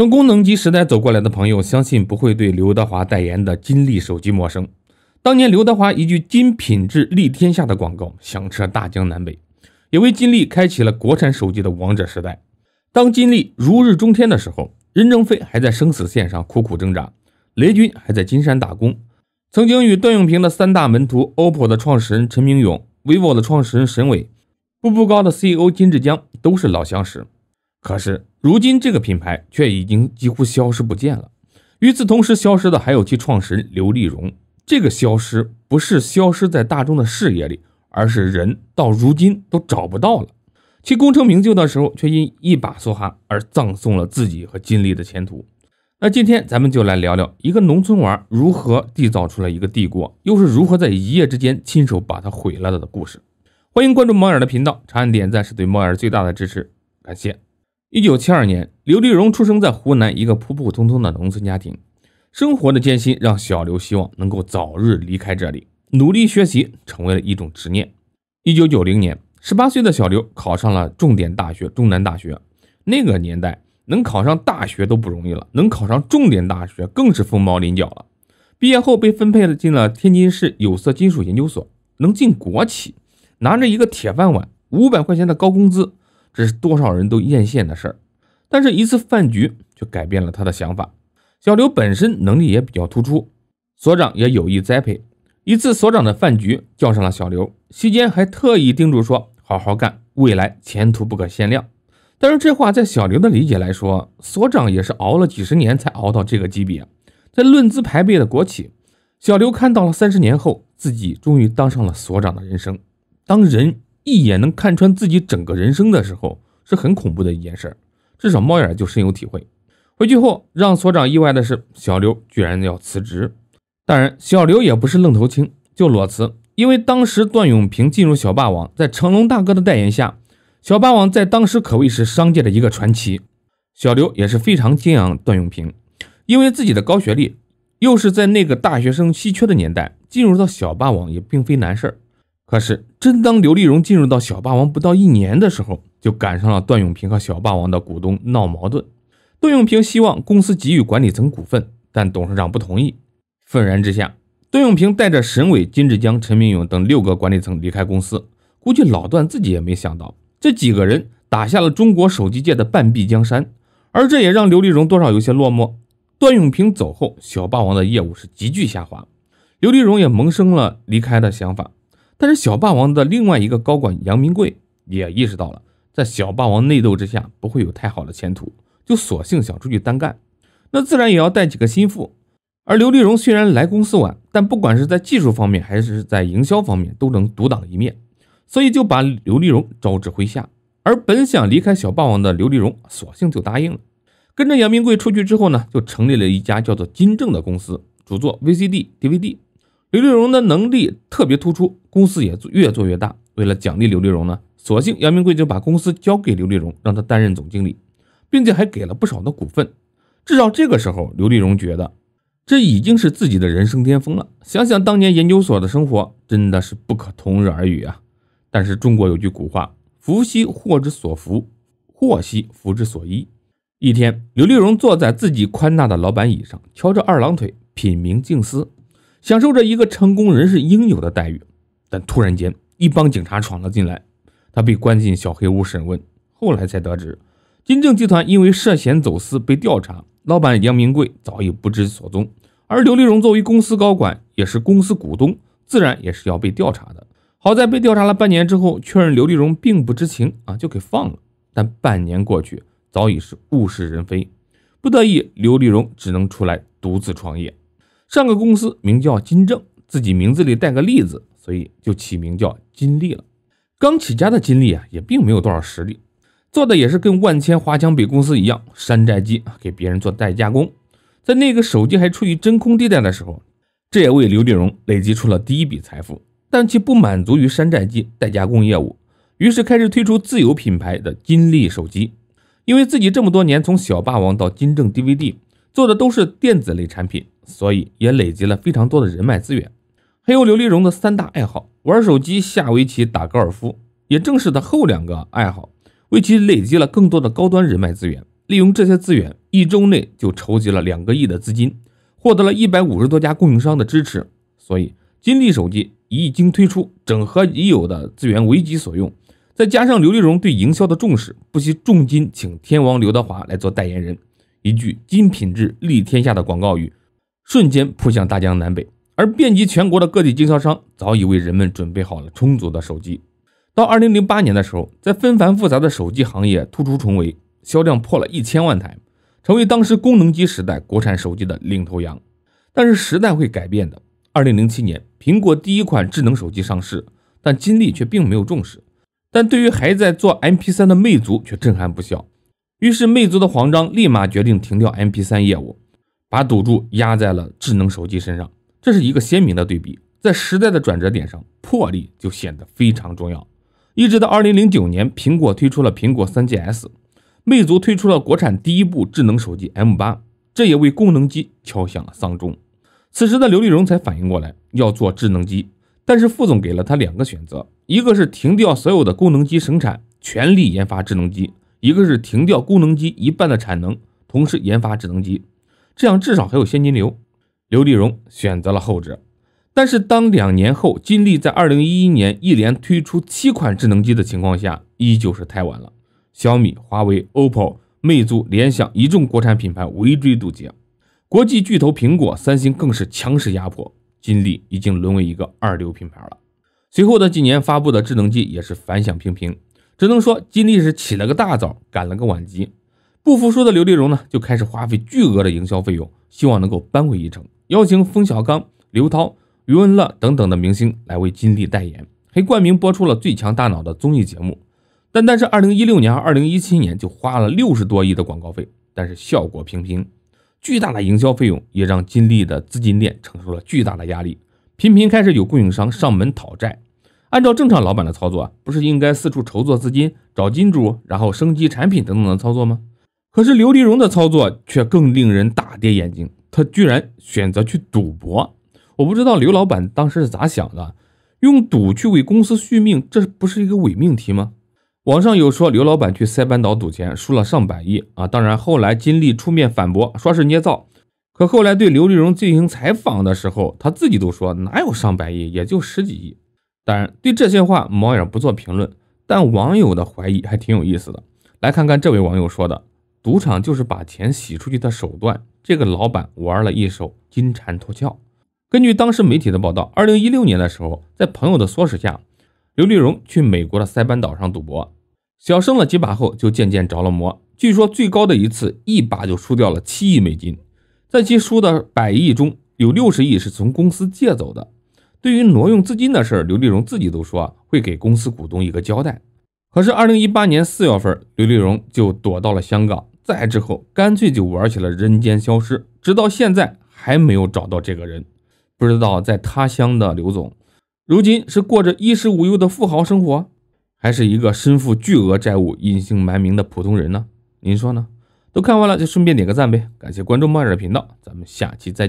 从功能机时代走过来的朋友，相信不会对刘德华代言的金立手机陌生。当年刘德华一句“金品质立天下”的广告响彻大江南北，也为金立开启了国产手机的王者时代。当金立如日中天的时候，任正非还在生死线上苦苦挣扎，雷军还在金山打工。曾经与段永平的三大门徒，OPPO 的创始人陈明勇、vivo 的创始人沈伟、步步高的 CEO 金志江都是老相识。可是如今这个品牌却已经几乎消失不见了。与此同时消失的还有其创始人刘立荣。这个消失不是消失在大众的视野里，而是人到如今都找不到了。其功成名就的时候，却因一把梭哈而葬送了自己和金立的前途。那今天咱们就来聊聊一个农村娃如何缔造出了一个帝国，又是如何在一夜之间亲手把它毁了的故事。欢迎关注猫眼的频道，长按点赞是对猫眼最大的支持，感谢。一九七二年，刘立荣出生在湖南一个普普通通的农村家庭，生活的艰辛让小刘希望能够早日离开这里，努力学习成为了一种执念。一九九零年，十八岁的小刘考上了重点大学中南大学，那个年代能考上大学都不容易了，能考上重点大学更是凤毛麟角了。毕业后被分配了进了天津市有色金属研究所，能进国企，拿着一个铁饭碗，五百块钱的高工资。这是多少人都艳羡的事儿，但是一次饭局却改变了他的想法。小刘本身能力也比较突出，所长也有意栽培。一次所长的饭局叫上了小刘，席间还特意叮嘱说：“好好干，未来前途不可限量。”但是这话在小刘的理解来说，所长也是熬了几十年才熬到这个级别，在论资排辈的国企，小刘看到了三十年后自己终于当上了所长的人生，当人。一眼能看穿自己整个人生的时候是很恐怖的一件事儿，至少猫眼就深有体会。回去后，让所长意外的是，小刘居然要辞职。当然，小刘也不是愣头青，就裸辞。因为当时段永平进入小霸王，在成龙大哥的代言下，小霸王在当时可谓是商界的一个传奇。小刘也是非常敬仰段永平，因为自己的高学历，又是在那个大学生稀缺的年代，进入到小霸王也并非难事儿。可是，真当刘立荣进入到小霸王不到一年的时候，就赶上了段永平和小霸王的股东闹矛盾。段永平希望公司给予管理层股份，但董事长不同意。愤然之下，段永平带着沈伟、金志江、陈明勇等六个管理层离开公司。估计老段自己也没想到，这几个人打下了中国手机界的半壁江山。而这也让刘丽荣多少有些落寞。段永平走后，小霸王的业务是急剧下滑，刘丽荣也萌生了离开的想法。但是小霸王的另外一个高管杨明贵也意识到了，在小霸王内斗之下不会有太好的前途，就索性想出去单干，那自然也要带几个心腹。而刘丽荣虽然来公司晚，但不管是在技术方面还是在营销方面都能独当一面，所以就把刘丽荣招至麾下。而本想离开小霸王的刘丽荣，索性就答应了，跟着杨明贵出去之后呢，就成立了一家叫做金正的公司，主做 VCD、DVD。刘丽荣的能力特别突出，公司也越做越大。为了奖励刘丽荣呢，索性杨明贵就把公司交给刘丽荣，让他担任总经理，并且还给了不少的股份。至少这个时候，刘丽荣觉得这已经是自己的人生巅峰了。想想当年研究所的生活，真的是不可同日而语啊！但是中国有句古话：“福兮祸之所伏，祸兮福之所依。”一天，刘丽荣坐在自己宽大的老板椅上，翘着二郎腿，品茗静思。享受着一个成功人士应有的待遇，但突然间，一帮警察闯了进来，他被关进小黑屋审问。后来才得知，金正集团因为涉嫌走私被调查，老板杨明贵早已不知所踪，而刘丽荣作为公司高管，也是公司股东，自然也是要被调查的。好在被调查了半年之后，确认刘丽荣并不知情啊，就给放了。但半年过去，早已是物是人非，不得已，刘丽荣只能出来独自创业。上个公司名叫金正，自己名字里带个“利”字，所以就起名叫金利了。刚起家的金利啊，也并没有多少实力，做的也是跟万千华强北公司一样，山寨机啊，给别人做代加工。在那个手机还处于真空地带的时候，这也为刘立荣累积出了第一笔财富。但其不满足于山寨机代加工业务，于是开始推出自有品牌的金利手机。因为自己这么多年从小霸王到金正 DVD，做的都是电子类产品。所以也累积了非常多的人脉资源，还有刘立荣的三大爱好：玩手机、下围棋、打高尔夫。也正是他后两个爱好，为其累积了更多的高端人脉资源。利用这些资源，一周内就筹集了两个亿的资金，获得了一百五十多家供应商的支持。所以金立手机一经推出，整合已有的资源为己所用，再加上刘立荣对营销的重视，不惜重金请天王刘德华来做代言人，一句“金品质立天下”的广告语。瞬间扑向大江南北，而遍及全国的各地经销商早已为人们准备好了充足的手机。到二零零八年的时候，在纷繁复杂的手机行业突出重围，销量破了一千万台，成为当时功能机时代国产手机的领头羊。但是时代会改变的。二零零七年，苹果第一款智能手机上市，但金立却并没有重视。但对于还在做 MP3 的魅族却震撼不小，于是魅族的黄章立马决定停掉 MP3 业务。把赌注压在了智能手机身上，这是一个鲜明的对比。在时代的转折点上，魄力就显得非常重要。一直到二零零九年，苹果推出了苹果三 GS，魅族推出了国产第一部智能手机 M 八，这也为功能机敲响了丧钟。此时的刘立荣才反应过来要做智能机，但是副总给了他两个选择：一个是停掉所有的功能机生产，全力研发智能机；一个是停掉功能机一半的产能，同时研发智能机。这样至少还有现金流，刘立荣选择了后者。但是当两年后金立在二零一一年一连推出七款智能机的情况下，依旧是太晚了。小米、华为、OPPO、魅族、联想一众国产品牌围追堵截，国际巨头苹果、三星更是强势压迫，金立已经沦为一个二流品牌了。随后的几年发布的智能机也是反响平平，只能说金立是起了个大早，赶了个晚集。不服输的刘立荣呢，就开始花费巨额的营销费用，希望能够扳回一城，邀请冯小刚、刘涛、余文乐等等的明星来为金立代言，还冠名播出了《最强大脑》的综艺节目。单单是2016年、和2017年就花了六十多亿的广告费，但是效果平平。巨大的营销费用也让金立的资金链承受了巨大的压力，频频开始有供应商上门讨债。按照正常老板的操作，不是应该四处筹措资金、找金主，然后升级产品等等的操作吗？可是刘立荣的操作却更令人大跌眼镜，他居然选择去赌博。我不知道刘老板当时是咋想的，用赌去为公司续命，这不是一个伪命题吗？网上有说刘老板去塞班岛赌钱输了上百亿啊，当然后来金立出面反驳说是捏造，可后来对刘立荣进行采访的时候，他自己都说哪有上百亿，也就十几亿。当然对这些话毛眼不做评论，但网友的怀疑还挺有意思的，来看看这位网友说的。赌场就是把钱洗出去的手段。这个老板玩了一手金蝉脱壳。根据当时媒体的报道，二零一六年的时候，在朋友的唆使下，刘丽荣去美国的塞班岛上赌博，小胜了几把后就渐渐着了魔。据说最高的一次，一把就输掉了七亿美金。在其输的百亿中有六十亿是从公司借走的。对于挪用资金的事儿，刘丽荣自己都说会给公司股东一个交代。可是二零一八年四月份，刘丽荣就躲到了香港。再之后，干脆就玩起了人间消失，直到现在还没有找到这个人。不知道在他乡的刘总，如今是过着衣食无忧的富豪生活，还是一个身负巨额债务、隐姓埋名的普通人呢？您说呢？都看完了就顺便点个赞呗，感谢关注慢的频道，咱们下期再见。